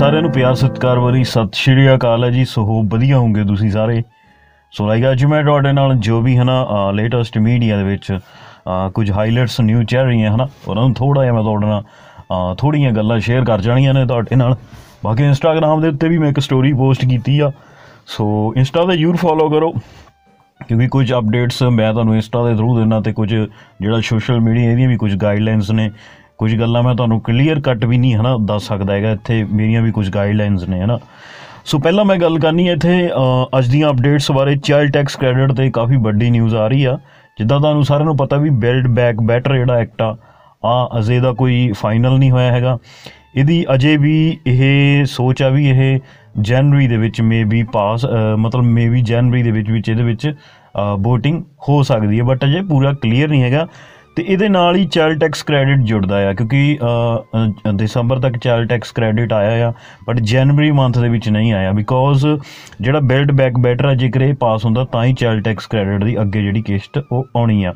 ਸਾਰਿਆਂ ਨੂੰ ਪਿਆਰ ਸਤਿਕਾਰ ਵਾਲੀ ਸਤਿ ਸ਼੍ਰੀ ਅਕਾਲ ਹੈ ਜੀ ਸੋ ਵਧੀਆ ਹੋਗੇ ਤੁਸੀਂ ਸਾਰੇ ਸੋ ਲਾਈਕ ਅੱਜ ਮੈਂ ਤੁਹਾਡੇ ਨਾਲ ਜੋ ਵੀ ਹਨਾ ਲੇਟੈਸਟ ਮੀਡੀਆ ਦੇ ਵਿੱਚ ਕੁਝ ਹਾਈਲਾਈਟਸ ਨਿਊ ਚੱਲ ਰਹੀਆਂ ਹਨਾ ਉਹਨਾਂ ਨੂੰ ਥੋੜਾ ਜਿਹਾ ਮੈਂ ਤੁਹਾਡੇ ਨਾਲ ਥੋੜੀਆਂ ਗੱਲਾਂ ਸ਼ੇਅਰ ਕਰ ਜਾਣੀਆਂ ਨੇ ਤੁਹਾਡੇ ਨਾਲ ਬਾਕੀ ਇੰਸਟਾਗ੍ਰam ਦੇ ਉੱਤੇ ਵੀ ਮੈਂ ਇੱਕ ਸਟੋਰੀ ਪੋਸਟ ਕੀਤੀ ਆ ਸੋ ਇੰਸਟਾ ਤੇ ਯੂਰ ਫੋਲੋ ਕਰੋ ਕਿਉਂਕਿ ਕੁਝ ਅਪਡੇਟਸ ਮੈਂ ਤੁਹਾਨੂੰ ਇੰਸਟਾ ਦੇ ਥਰੂ ਦੇਣਾ ਤੇ ਕੁਝ ਜਿਹੜਾ ਸੋਸ਼ਲ ਮੀਡੀਆ ਇਹਦੀਆਂ ਵੀ ਕੁਝ ਗਾਈਡਲਾਈਨਸ ਨੇ ਕੁਝ ਗੱਲਾਂ ਮੈਂ ਤੁਹਾਨੂੰ ਕਲੀਅਰ ਕੱਟ ਵੀ ਨਹੀਂ ਹਨਾ ਦੱਸ ਸਕਦਾ ਹੈਗਾ ਇੱਥੇ ਮੇਰੀਆਂ ਵੀ ਕੁਝ ਗਾਈਡਲਾਈਨਸ ਨੇ ਹਨਾ ਸੋ ਪਹਿਲਾਂ ਮੈਂ ਗੱਲ ਕਰਨੀ ਹੈ ਇੱਥੇ ਅੱਜ ਦੀਆਂ ਅਪਡੇਟਸ ਬਾਰੇ ਚਾਈਲਡ ਟੈਕਸ ਕ੍ਰੈਡਿਟ ਤੇ ਕਾਫੀ ਵੱਡੀ ਨਿਊਜ਼ ਆ ਰਹੀ ਆ ਜਿੱਦਾਂ ਤੁਹਾਨੂੰ ਸਾਰਿਆਂ ਨੂੰ ਪਤਾ ਵੀ ਬਿਲਡ ਬੈਕ ਬੈਟਰ ਜਿਹੜਾ ਐਕਟ ਆ ਆ ਅਜੇ ਦਾ ਕੋਈ ਫਾਈਨਲ ਨਹੀਂ ਹੋਇਆ ਹੈਗਾ ਇਹਦੀ ਅਜੇ ਵੀ ਇਹ ਸੋਚ ਆ ਵੀ ਇਹ ਜਨਵਰੀ ਦੇ ਵਿੱਚ ਮੇਬੀ ਪਾਸ ਮਤਲਬ ਮੇਬੀ ਜਨਵਰੀ ਦੇ ਵਿੱਚ ਵਿੱਚ ਇਹਦੇ ਵਿੱਚ ਵੋਟਿੰਗ ਹੋ ਸਕਦੀ ਹੈ ਬਟ ਅਜੇ ਪੂਰਾ ਕਲੀਅਰ ਨਹੀਂ ਹੈਗਾ ਤੇ ਇਹਦੇ ਨਾਲ ਹੀ ਚਾਈਲਡ ਟੈਕਸ ਕ੍ਰੈਡਿਟ ਜੁੜਦਾ ਆ ਕਿਉਂਕਿ ਦਸੰਬਰ ਤੱਕ ਚਾਈਲਡ ਟੈਕਸ ਕ੍ਰੈਡਿਟ ਆਇਆ ਆ ਬਟ ਜਨਵਰੀ ਮੰਥ ਦੇ ਵਿੱਚ ਨਹੀਂ ਆਇਆ ਬਿਕੋਜ਼ ਜਿਹੜਾ ਬਿਲਡ ਬੈਕ ਬੈਟਰ ਆ ਜੇਕਰ ਇਹ ਪਾਸ ਹੁੰਦਾ ਤਾਂ ਹੀ ਚਾਈਲਡ ਟੈਕਸ ਕ੍ਰੈਡਿਟ ਦੀ ਅੱਗੇ ਜਿਹੜੀ ਕਿਸ਼ਤ ਉਹ ਆਉਣੀ ਆ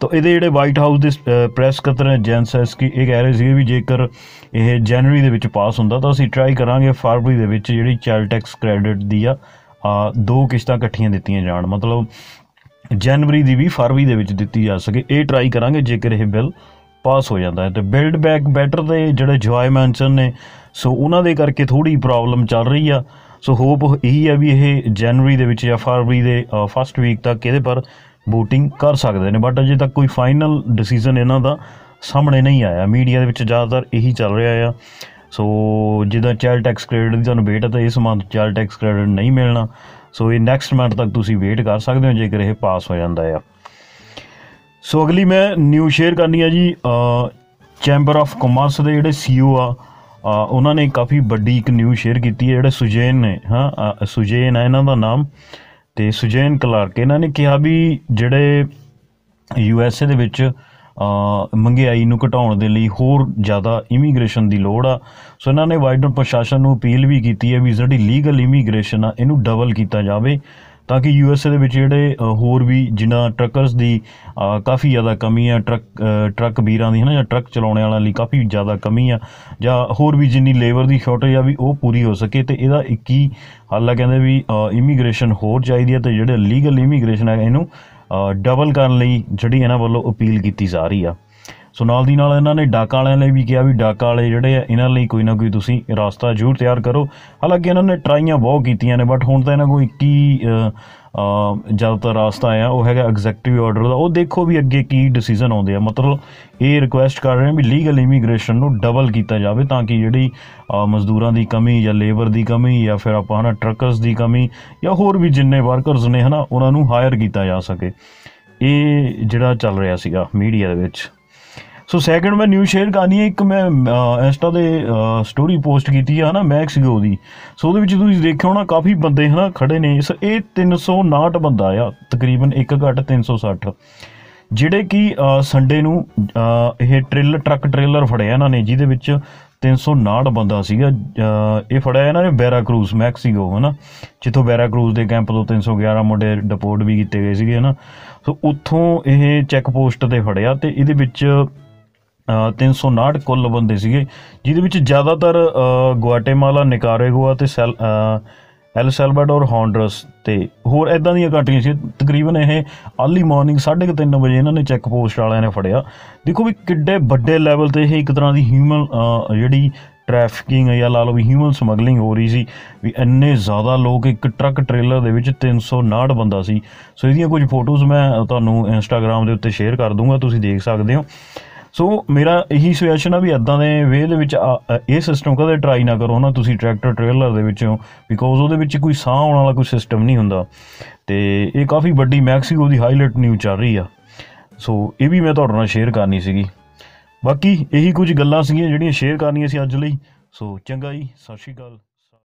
ਤੋ ਇਹਦੇ ਜਿਹੜੇ ਵਾਈਟ ਹਾਊਸ ਦੇ ਪ੍ਰੈਸ ਕਤਰ ਜੈਨਸੈਸ ਕੀ ਇਹ ਕਹਿ ਰਹੇ ਸੀ ਵੀ ਜੇਕਰ ਇਹ ਜਨਵਰੀ ਦੇ ਵਿੱਚ ਪਾਸ ਹੁੰਦਾ ਤਾਂ ਅਸੀਂ ਟਰਾਈ ਕਰਾਂਗੇ ਫਰਵਰੀ ਦੇ ਵਿੱਚ ਜਿਹੜੀ ਚਾਈਲਡ ਟੈਕਸ ਕ੍ਰੈਡਿਟ ਦੀ ਆ ਦੋ ਕਿਸ਼ਤਾਂ ਇਕੱਠੀਆਂ ਦਿੱਤੀਆਂ ਜਾਣ ਮਤਲਬ ਜਨਵਰੀ ਦੀ ਵੀ ਫਰਵਰੀ ਦੇ ਵਿੱਚ ਦਿੱਤੀ ਜਾ ਸਕੇ ਇਹ ਟਰਾਈ ਕਰਾਂਗੇ ਜੇਕਰ ਇਹ ਬਿੱਲ ਪਾਸ ਹੋ ਜਾਂਦਾ ਹੈ ਤੇ ਬਿਲਡ ਬੈਕ ਬੈਟਰ ਦੇ ਜਿਹੜੇ ਜੋਏ ਮੈਂਸ਼ਨ ਨੇ ਸੋ ਉਹਨਾਂ ਦੇ ਕਰਕੇ ਥੋੜੀ ਪ੍ਰੋਬਲਮ ਚੱਲ ਰਹੀ ਆ ਸੋ ਹੋਪ ਇਹੀ ਆ ਵੀ ਇਹ ਜਨਵਰੀ ਦੇ ਵਿੱਚ ਜਾਂ ਫਰਵਰੀ ਦੇ ਫਸਟ ਵੀਕ ਤੱਕ ਇਹਦੇ ਪਰ VOTING ਕਰ ਸਕਦੇ ਨੇ ਬਟ ਅਜੇ ਤੱਕ ਕੋਈ ਫਾਈਨਲ ਡਿਸੀਜਨ ਇਹਨਾਂ ਦਾ ਸਾਹਮਣੇ ਨਹੀਂ ਆਇਆ ਮੀਡੀਆ ਦੇ ਵਿੱਚ ਜ਼ਿਆਦਾਤਰ ਇਹੀ ਚੱਲ ਰਿਹਾ ਆ ਸੋ ਜਿੱਦਾਂ ਚਾਈਲਡ ਟੈਕਸ ਕ੍ਰੈਡਿਟ ਦੀ ਤੁਹਾਨੂੰ ਵੇਟ ਹੈ ਤਾਂ ਇਸ ਮੰਥ ਚਾਈਲਡ ਟੈਕਸ ਕ੍ਰੈਡਿਟ ਨਹੀਂ ਮਿਲਣਾ ਸੋ ਇਹ ਨੈਕਸਟ ਮੰਥ ਤੱਕ ਤੁਸੀਂ ਵੇਟ ਕਰ ਸਕਦੇ ਹੋ ਜੇਕਰ ਇਹ ਪਾਸ ਹੋ ਜਾਂਦਾ ਆ ਸੋ ਅਗਲੀ ਮੈਂ ਨਿਊ ਸ਼ੇਅਰ ਕਰਨੀ ਆ ਜੀ ਚੈਂਬਰ ਆਫ ਕਮਰਸ ਦੇ ਜਿਹੜੇ ਸੀਓ e ਆ ਉਹਨਾਂ ਨੇ ਕਾਫੀ ਵੱਡੀ ਇੱਕ ਨਿਊ ਸ਼ੇਅਰ ਕੀਤੀ ਹੈ ਜਿਹੜੇ ਸੁਜੈਨ ਨੇ ਹਾਂ ਸੁਜੈਨ ਹੈ ਇਹਨਾਂ ਦਾ ਨਾਮ ਤੇ ਸੁਜੈਨ ਕਲਾਰਕ ਇਹਨਾਂ ਨੇ ਕਿਹਾ ਵੀ ਜਿਹੜੇ ਯੂ ਐਸ ਏ ਦੇ ਵਿੱਚ ਮੰਗਿਆਈ ਨੂੰ ਘਟਾਉਣ ਦੇ ਲਈ ਹੋਰ ਜ਼ਿਆਦਾ ਇਮੀਗ੍ਰੇਸ਼ਨ ਦੀ ਲੋੜ ਆ ਸੋ ਇਹਨਾਂ ਨੇ ਵਾਈਡਨ ਪ੍ਰਸ਼ਾਸਨ ਨੂੰ ਅਪੀਲ ਵੀ ਕੀਤੀ ਹੈ ਵੀ ਜਿਹੜੀ ਲੀਗਲ ਇਮੀਗ੍ਰੇਸ਼ਨ ਆ ਇਹਨੂੰ ਡਬਲ ਕੀਤਾ ਜਾਵੇ ਤਾਂ ਕਿ ਯੂਐਸਏ ਦੇ ਵਿੱਚ ਜਿਹੜੇ ਹੋਰ ਵੀ ਜਿਨ੍ਹਾਂ ਟਰੱਕਰਸ ਦੀ ਕਾਫੀ ਜ਼ਿਆਦਾ ਕਮੀ ਆ ਟਰੱਕ ਟਰੱਕ ਵੀਰਾਂ ਦੀ ਹੈ ਨਾ ਜਾਂ ਟਰੱਕ ਚਲਾਉਣ ਵਾਲਿਆਂ ਲਈ ਕਾਫੀ ਜ਼ਿਆਦਾ ਕਮੀ ਆ ਜਾਂ ਹੋਰ ਵੀ ਜਿੰਨੀ ਲੇਬਰ ਦੀ ਸ਼ਾਰਟੇਜ ਆ ਵੀ ਉਹ ਪੂਰੀ ਹੋ ਸਕੇ ਤੇ ਇਹਦਾ 21 ਹਾਲਾ ਕਹਿੰਦੇ ਵੀ ਇਮੀਗ੍ਰੇਸ਼ਨ ਹੋਰ ਚਾਹੀਦੀ ਹੈ ਤੇ ਜਿਹੜੇ ਲੀਗਲ ਇਮੀਗ੍ਰੇਸ਼ਨ ਆ ਇਹਨੂੰ ਡਬਲ ਕਰਨ ਲਈ ਜਿਹੜੀ ਇਹਨਾਂ ਵੱਲੋਂ ਅਪੀਲ ਕੀਤੀ ਜਾ ਰਹੀ ਆ ਸੋ ਨਾਲ ਦੀ ਨਾਲ ਇਹਨਾਂ ਨੇ ਡਾਕਾ ਵਾਲਿਆਂ ਲਈ ਵੀ ਕਿਹਾ ਵੀ ਡਾਕਾ ਵਾਲੇ ਜਿਹੜੇ ਆ ਇਹਨਾਂ ਲਈ ਕੋਈ ਨਾ ਕੋਈ ਤੁਸੀਂ ਰਸਤਾ ਜ਼ਰੂਰ ਤਿਆਰ ਕਰੋ ਹਾਲਾਂਕਿ ਇਹਨਾਂ ਨੇ ਟਰਾਈਆਂ ਬਹੁਤ ਕੀਤੀਆਂ ਨੇ ਬਟ ਹੁਣ ਤਾਂ ਇਹਨਾਂ ਕੋਈ 21 ਜ਼ਿਆਦਾਤਰ ਰਾਸਤਾ ਆ ਉਹ ਹੈਗਾ ਐਗਜ਼ੈਕਟਿਵ ਆਰਡਰ ਦਾ ਉਹ ਦੇਖੋ ਵੀ ਅੱਗੇ ਕੀ ਡਿਸੀਜਨ ਆਉਂਦੇ ਆ ਮਤਲਬ ਇਹ ਰਿਕੁਐਸਟ ਕਰ ਰਹੇ ਆ ਵੀ ਲੀਗਲ ਇਮੀਗ੍ਰੇਸ਼ਨ ਨੂੰ ਡਬਲ ਕੀਤਾ ਜਾਵੇ ਤਾਂ ਕਿ ਜਿਹੜੀ ਮਜ਼ਦੂਰਾਂ ਦੀ ਕਮੀ ਜਾਂ ਲੇਬਰ ਦੀ ਕਮੀ ਜਾਂ ਫਿਰ ਆਪਾਂ ਹਨਾ ਟਰੱਕਰਸ ਦੀ ਕਮੀ ਜਾਂ ਹੋਰ ਵੀ ਜਿੰਨੇ ਵਰਕਰਸ ਨੇ ਹਨਾ ਉਹਨਾਂ ਨੂੰ ਹਾਇਰ ਕੀਤਾ ਜਾ ਸਕੇ ਇਹ ਜਿਹੜਾ ਚੱਲ ਰਿਹਾ ਸੀਗਾ ਮੀਡੀਆ ਦੇ ਵਿੱਚ ਸੋ ਸੈਕੰਡ ਮੈਂ ਨਿਊ ਸ਼ੇਅਰ ਕਰਨੀ ਹੈ ਇੱਕ ਮੈਂ ਇੰਸਟਾ ਦੇ ਸਟੋਰੀ ਪੋਸਟ ਕੀਤੀ ਹੈ ਹਨਾ ਮੈਕਸ ਗੋ ਦੀ ਸੋ ਉਹਦੇ ਵਿੱਚ ਤੁਸੀਂ ਦੇਖਿਆ ਹੋਣਾ ਕਾਫੀ ਬੰਦੇ ਹਨਾ ਖੜੇ ਨੇ ਸੋ ਇਹ 359 ਬੰਦਾ ਆ ਤਕਰੀਬਨ 1 ਘਟ 360 ਜਿਹੜੇ ਕਿ ਸੰਡੇ ਨੂੰ ਇਹ ਟ੍ਰੇਲਰ ਟਰੱਕ ਟ੍ਰੇਲਰ ਫੜਿਆ ਇਹਨਾਂ ਨੇ ਜਿਹਦੇ ਵਿੱਚ 359 ਬੰਦਾ ਸੀਗਾ ਇਹ ਫੜਿਆ ਇਹਨਾਂ ਨੇ ਬੈਰਾ ਕਰੂਸ ਮੈਕਸੀਕੋ ਹਨਾ ਜਿੱਥੋਂ ਬੈਰਾ ਕਰੂਸ ਦੇ ਕੈਂਪ ਤੋਂ 311 ਮੁੰਡੇ ਡਿਪੋਰਟ ਵੀ ਕੀਤੇ ਗਏ ਸੀਗੇ ਹਨਾ ਸੋ ਉੱਥੋਂ ਇਹ ਚੈੱਕ ਪੋਸਟ ਤੇ ਫੜਿਆ ਤੇ ਇਹਦੇ ਵਿੱਚ 359 ਕੁੱਲ ਬੰਦੇ ਸੀਗੇ ਜਿਹਦੇ ਵਿੱਚ ਜ਼ਿਆਦਾਤਰ ਗੁਆਟੇਮਾਲਾ ਨਿਕਾਰਾਗੁਆ ਤੇ ਸੈਲ ਐਲ ਸੈਲਵਾਡੋਰ ਹੌਂਡਰਸ ਤੇ ਹੋਰ ਐਦਾਂ ਦੀਆਂ ਕੰਟਰੀਆਂ ਸੀ ਤਕਰੀਬਨ ਇਹ ਅਰਲੀ ਮਾਰਨਿੰਗ 3:30 ਵਜੇ ਇਹਨਾਂ ਨੇ ਚੈੱਕ ਪੋਸਟ ਵਾਲਿਆਂ ਨੇ ਫੜਿਆ ਦੇਖੋ ਵੀ ਕਿੱਡੇ ਵੱਡੇ ਲੈਵਲ ਤੇ ਇਹ ਇੱਕ ਤਰ੍ਹਾਂ ਦੀ ਹਿਊਮਨ ਜਿਹੜੀ ਟ੍ਰੈਫਿਕਿੰਗ ਜਾਂ ਲਾ ਲਓ ਵੀ ਹਿਊਮਨ ਸਮਗਲਿੰਗ ਹੋ ਰਹੀ ਸੀ ਵੀ ਇੰਨੇ ਜ਼ਿਆਦਾ ਲੋਕ ਇੱਕ ਟਰੱਕ ਟ੍ਰੇਲਰ ਦੇ ਵਿੱਚ 359 ਬੰਦਾ ਸੀ ਸੋ ਇਹਦੀਆਂ ਕੁਝ ਫੋਟੋਜ਼ ਮੈਂ ਤੁਹਾਨੂੰ ਇੰਸਟਾਗ੍ਰam ਦੇ ਉੱਤੇ ਸ਼ੇਅਰ ਕਰ ਦੂੰਗਾ ਤੁਸੀਂ ਦੇਖ ਸਕਦੇ ਹੋ ਸੋ ਮੇਰਾ ਇਹੀ ਸੁਜੈਸ਼ਨ ਆ ਵੀ ਇਦਾਂ ਦੇ ਵੇਹ ਦੇ ਵਿੱਚ ਇਹ ਸਿਸਟਮ ਕਦੇ ਟਰਾਈ ਨਾ ਕਰੋ ਨਾ ਤੁਸੀਂ ਟਰੈਕਟਰ ਟ੍ਰੇਲਰ ਦੇ ਵਿੱਚੋਂ ਬਿਕੋਜ਼ ਉਹਦੇ ਵਿੱਚ ਕੋਈ ਸਾਹ ਆਉਣ ਵਾਲਾ ਕੋਈ ਸਿਸਟਮ ਨਹੀਂ ਹੁੰਦਾ ਤੇ ਇਹ ਕਾਫੀ ਵੱਡੀ ਮੈਕਸੀਕੋ ਦੀ ਹਾਈਲਾਈਟ ਨਿਊ ਚੱਲ ਰਹੀ ਆ ਸੋ ਇਹ ਵੀ ਮੈਂ ਤੁਹਾਡੇ ਨਾਲ ਸ਼ੇਅਰ ਕਰਨੀ ਸੀਗੀ ਬਾਕੀ ਇਹੀ ਕੁਝ ਗੱਲਾਂ ਸੀਗੀਆਂ ਜਿਹੜੀਆਂ ਸ਼ੇਅਰ ਕਰਨੀਆਂ ਸੀ ਅੱਜ ਲਈ ਸੋ ਚੰਗਾ ਜੀ ਸਤਿ ਸ਼੍ਰੀ ਅਕਾਲ